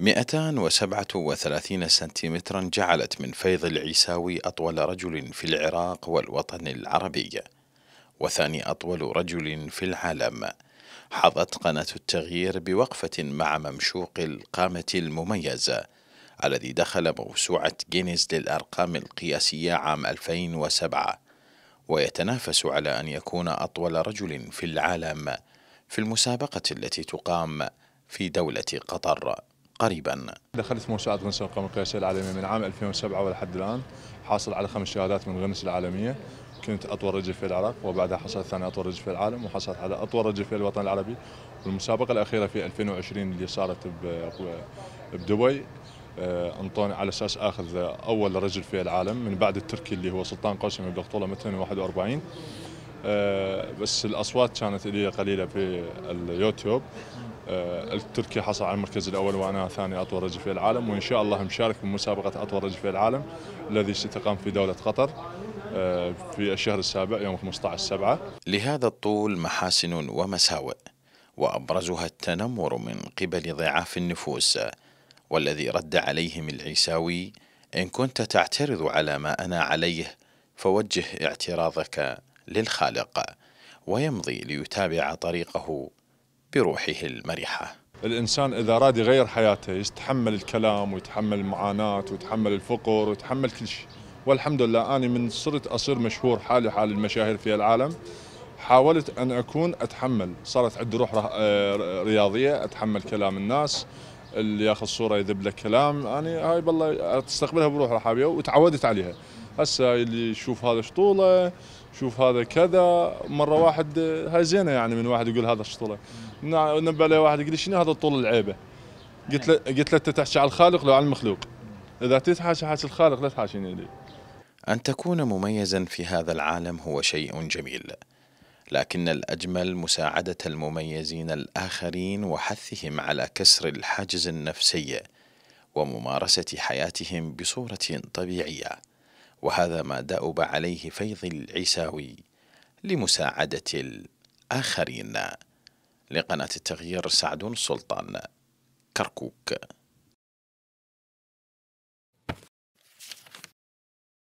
237 سنتيمترا جعلت من فيض العيساوي أطول رجل في العراق والوطن العربي وثاني أطول رجل في العالم حظت قناة التغيير بوقفة مع ممشوق القامة المميزة الذي دخل موسوعة جينيز للأرقام القياسية عام 2007 ويتنافس على أن يكون أطول رجل في العالم في المسابقة التي تقام في دولة قطر قريبا دخلت مسابقة غنس القومي القياسية العالمية من عام 2007 ولحد الآن حاصل على خمس شهادات من غنس العالمية كنت أطول رجل في العراق وبعدها حصلت ثاني أطول رجل في العالم وحصلت على أطول رجل في الوطن العربي والمسابقة الأخيرة في 2020 اللي صارت بدبي آه، انطوني على اساس اخذ اول رجل في العالم من بعد التركي اللي هو سلطان قاسمي بالبطوله 241 بس الاصوات كانت لي قليله في اليوتيوب آه، التركي حصل على المركز الاول وانا ثاني اطول رجل في العالم وان شاء الله مشارك بمسابقه اطول رجل في العالم الذي ستقام في دوله قطر آه، في الشهر السابع يوم 15 سبعة لهذا الطول محاسن ومساوئ وابرزها التنمر من قبل ضعاف النفوس والذي رد عليهم العيساوي ان كنت تعترض على ما انا عليه فوجه اعتراضك للخالق ويمضي ليتابع طريقه بروحه المرحة الإنسان إذا راد يغير حياته يتحمل الكلام ويتحمل المعاناة ويتحمل الفقر ويتحمل كل شيء والحمد لله أنا من صرت أصير مشهور حالي حال المشاهير في العالم حاولت أن أكون أتحمل صارت عندي روح آه، رياضية أتحمل كلام الناس اللي ياخذ صورة يذب لك كلام أنا هاي بالله أستقبلها بروح رحابية وتعودت عليها هسه اللي يشوف هذا شطوله شوف هذا كذا مره واحد هاي زينه يعني من واحد يقول هذا شطوله نبى عليه واحد يقول شنو هذا الطول العيبه قلت له قلت له انت تحكي على الخالق لو على المخلوق اذا تتحاشى حاش الخالق لا تحاشيني لي ان تكون مميزا في هذا العالم هو شيء جميل لكن الأجمل مساعدة المميزين الآخرين وحثهم على كسر الحاجز النفسي وممارسة حياتهم بصورة طبيعية وهذا ما دأب عليه فيض العيساوي لمساعدة الآخرين لقناة التغيير سعد سلطان كركوك